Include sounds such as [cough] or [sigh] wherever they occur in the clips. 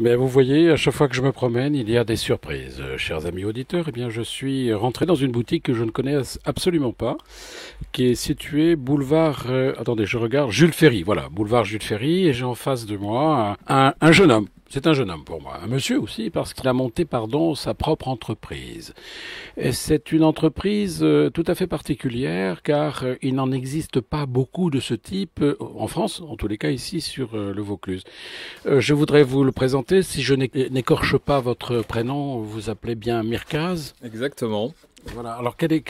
Mais vous voyez, à chaque fois que je me promène, il y a des surprises. Euh, chers amis auditeurs, eh bien, je suis rentré dans une boutique que je ne connais absolument pas, qui est située boulevard, euh, attendez, je regarde, Jules Ferry, voilà, boulevard Jules Ferry, et j'ai en face de moi un jeune homme c'est un jeune homme pour moi, un monsieur aussi, parce qu'il a monté, pardon, sa propre entreprise. et C'est une entreprise euh, tout à fait particulière, car euh, il n'en existe pas beaucoup de ce type euh, en France, en tous les cas ici sur le Vaucluse. Je voudrais vous le présenter. Si je n'écorche pas votre prénom, vous appelez bien Mirkaz. Exactement. Voilà. Alors, qu'est-ce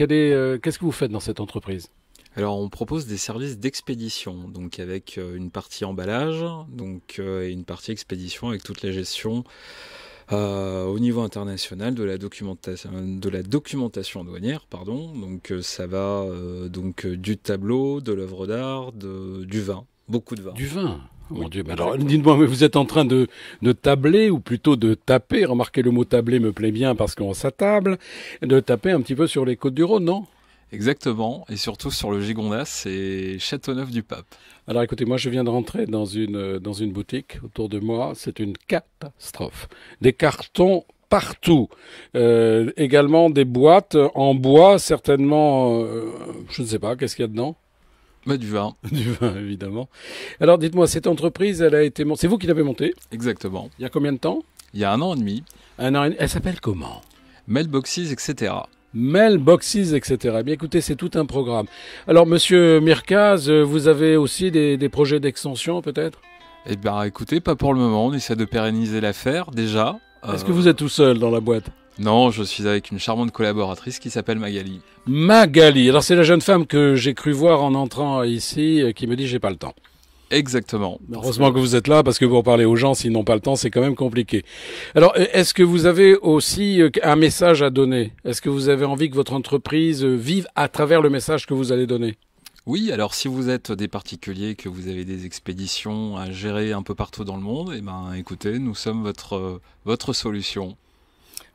que vous faites dans cette entreprise alors on propose des services d'expédition, donc avec euh, une partie emballage, donc euh, et une partie expédition avec toute la gestion euh, au niveau international de la documentation douanière pardon donc ça va donc du tableau de l'œuvre d'art du vin beaucoup de vin du vin oh Mon Dieu, alors dites-moi, mais vous êtes en train de, de tabler ou plutôt de taper, remarquez le mot tabler me plaît bien parce qu'on s'attable, de taper un petit peu sur les côtes du Rhône, non Exactement, et surtout sur le Gigondas, et Châteauneuf-du-Pape. Alors écoutez, moi je viens de rentrer dans une, euh, dans une boutique autour de moi, c'est une catastrophe. Des cartons partout. Euh, également des boîtes en bois, certainement, euh, je ne sais pas, qu'est-ce qu'il y a dedans bah, du vin. [laughs] Du vin, évidemment. Alors, dites-moi, cette entreprise, elle a été C'est vous qui l'avez montée Exactement. Il y a combien de temps Il y a un an et demi. Un an et demi. Elle s'appelle comment Mailboxes, etc boxes, etc. Eh bien, écoutez, c'est tout un programme. Alors, monsieur Mirkaz, euh, vous avez aussi des, projets d'extension, peut-être Eh bien, écoutez, pas pour le moment. On essaie de pérenniser l'affaire, déjà. Est-ce euh, que vous êtes tout seul dans la boîte non, je suis avec une charmante collaboratrice qui s'appelle Magali. Magali, alors c'est la jeune femme que j'ai cru voir en entrant ici euh, qui me dit j'ai pas le temps. Exactement. Heureusement que... vous êtes là parce que vous en parlez aux gens, s'ils n'ont pas le temps, c'est quand même compliqué. Alors, e, est-ce que vous avez aussi euh, un message à donner Est-ce que vous avez envie que votre entreprise euh, vive à travers le message que vous allez donner oui, alors si vous êtes des particuliers, que vous avez des expéditions à gérer un peu partout dans le monde, eh ben, écoutez, nous sommes votre, euh, votre solution.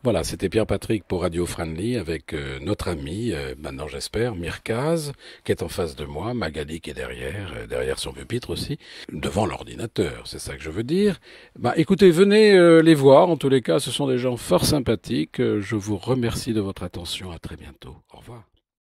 Voilà, c'était Pierre Patrick pour Radio Friendly avec euh, notre ami, euh, maintenant j'espère, Mirkaz, qui est en face de moi, Magali qui est derrière, euh, derrière son pupitre aussi, devant l'ordinateur, c'est ça que je veux dire. Bah écoutez, venez les voir, en tous les cas, ce sont des gens fort sympathiques. je vous remercie de votre attention, à très bientôt. Au revoir.